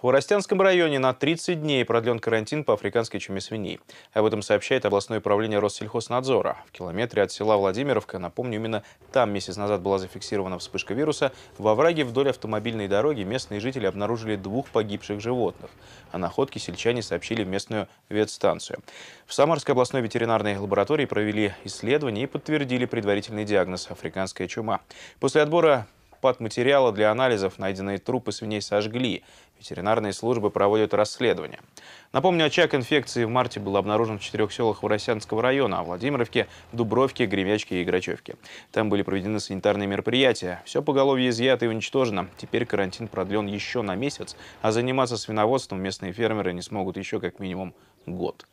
В Воростянском районе на 30 дней продлен карантин по африканской чуме свиней. Об этом сообщает областное управление Россельхознадзора. В километре от села Владимировка, напомню, именно там месяц назад была зафиксирована вспышка вируса, во враге вдоль автомобильной дороги местные жители обнаружили двух погибших животных. О находке сельчане сообщили в местную ветстанцию. В Самарской областной ветеринарной лаборатории провели исследование и подтвердили предварительный диагноз – африканская чума. После отбора под материалы для анализов найденные трупы свиней сожгли. Ветеринарные службы проводят расследование. Напомню, очаг инфекции в марте был обнаружен в четырех селах Воросянского района, а Владимировке, Дубровке, Гремячке и Грачевке. Там были проведены санитарные мероприятия. Все поголовье изъято и уничтожено. Теперь карантин продлен еще на месяц, а заниматься свиноводством местные фермеры не смогут еще как минимум год.